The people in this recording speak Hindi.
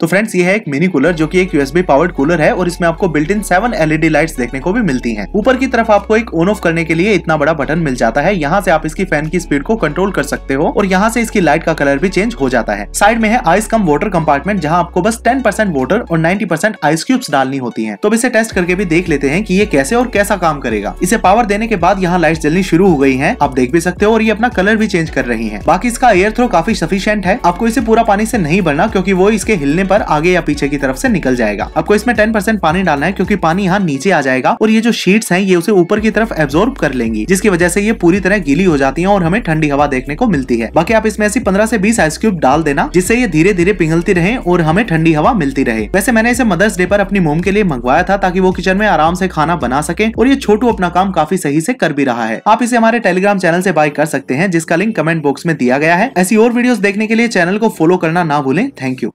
तो फ्रेंड्स ये है एक मिनी कूलर जो कि एक यूएसबी पावर्ड कूलर है और इसमें आपको built in seven LED lights देखने को भी मिलती हैं। ऊपर की तरफ आपको एक ऑन ऑफ करने के लिए इतना बड़ा बटन मिल जाता है यहाँ से आप इसकी फैन की स्पीड को कंट्रोल कर सकते हो और यहाँ से इसकी लाइट का कलर भी चेंज हो जाता है साइड में है आइस कम वोटर कम्पार्टमेंट जहाँ आपको बस टेन वाटर और नाइन्टी आइस क्यूब्स डालनी होती है तो इसे टेस्ट करके भी देख लेते हैं की ये कैसे और कैसा काम करेगा इसे पावर देने के बाद यहाँ लाइट जलनी शुरू हो गई है आप देख भी सकते हो और ये अपना कलर भी चेंज कर रही है बाकी इसका एयर थ्रो काफी सफिशियंट है आपको इसे पूरा पानी से नहीं भरना क्योंकि वो इसके हिलने पर आगे या पीछे की तरफ से निकल जाएगा आपको इसमें टेन परसेंट पानी डालना है क्योंकि पानी यहाँ नीचे आ जाएगा और ये जो शीट्स हैं ये उसे ऊपर की तरफ एब्जॉर्ब कर लेंगी जिसकी वजह से ये पूरी तरह गीली हो जाती है और हमें ठंडी हवा देखने को मिलती है बाकी आप इसमें ऐसी पंद्रह से बीस आइस क्यूब डाल देना जिससे ये धीरे धीरे पिघलती रहे और हमें ठंडी हवा मिलती रहे वैसे मैंने इसे मदर्स डे पर अपनी मोम के लिए मंगवाया था ताकि वो किचन में आराम से खाना बना सके और ये छोटू अपना काम काफी सही से कर भी रहा है आप इसे हमारे टेलीग्राम चैनल से बाय कर सकते हैं जिसका लिंक कमेंट बॉक्स में दिया गया है ऐसी और वीडियोस देखने के लिए चैनल को फॉलो करना ना भूलें थैंक यू